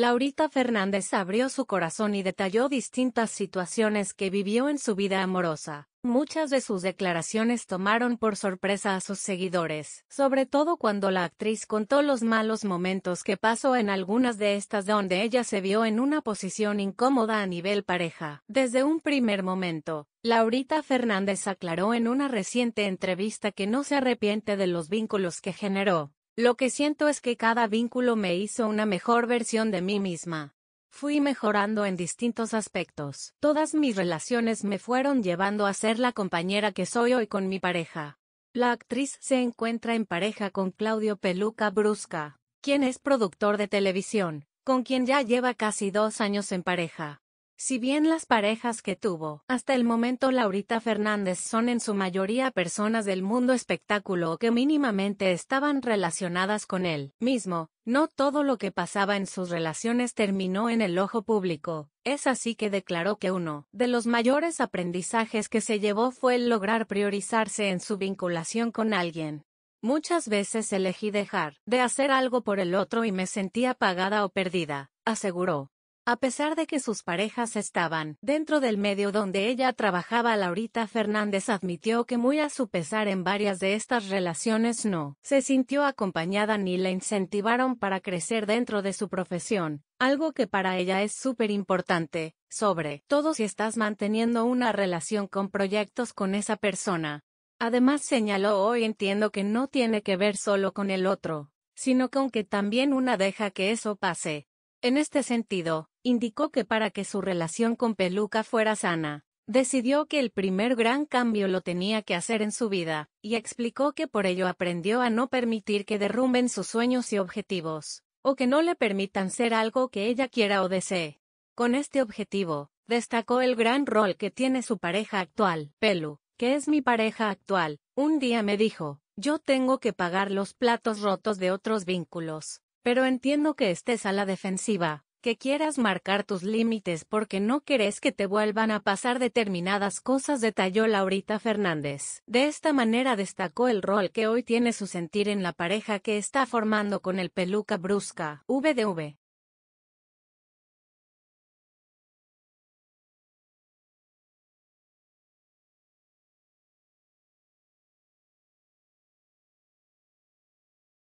Laurita Fernández abrió su corazón y detalló distintas situaciones que vivió en su vida amorosa. Muchas de sus declaraciones tomaron por sorpresa a sus seguidores, sobre todo cuando la actriz contó los malos momentos que pasó en algunas de estas donde ella se vio en una posición incómoda a nivel pareja. Desde un primer momento, Laurita Fernández aclaró en una reciente entrevista que no se arrepiente de los vínculos que generó, lo que siento es que cada vínculo me hizo una mejor versión de mí misma. Fui mejorando en distintos aspectos. Todas mis relaciones me fueron llevando a ser la compañera que soy hoy con mi pareja. La actriz se encuentra en pareja con Claudio Peluca Brusca, quien es productor de televisión, con quien ya lleva casi dos años en pareja. Si bien las parejas que tuvo hasta el momento Laurita Fernández son en su mayoría personas del mundo espectáculo o que mínimamente estaban relacionadas con él mismo, no todo lo que pasaba en sus relaciones terminó en el ojo público. Es así que declaró que uno de los mayores aprendizajes que se llevó fue el lograr priorizarse en su vinculación con alguien. Muchas veces elegí dejar de hacer algo por el otro y me sentía pagada o perdida, aseguró. A pesar de que sus parejas estaban dentro del medio donde ella trabajaba, Laurita Fernández admitió que muy a su pesar en varias de estas relaciones no se sintió acompañada ni la incentivaron para crecer dentro de su profesión, algo que para ella es súper importante, sobre todo si estás manteniendo una relación con proyectos con esa persona. Además señaló hoy entiendo que no tiene que ver solo con el otro, sino con que también una deja que eso pase en este sentido, indicó que para que su relación con Peluca fuera sana, decidió que el primer gran cambio lo tenía que hacer en su vida, y explicó que por ello aprendió a no permitir que derrumben sus sueños y objetivos, o que no le permitan ser algo que ella quiera o desee. Con este objetivo, destacó el gran rol que tiene su pareja actual, Pelu, que es mi pareja actual, un día me dijo, yo tengo que pagar los platos rotos de otros vínculos, pero entiendo que estés a la defensiva, que quieras marcar tus límites porque no querés que te vuelvan a pasar determinadas cosas, detalló Laurita Fernández. De esta manera destacó el rol que hoy tiene su sentir en la pareja que está formando con el peluca brusca, VDV.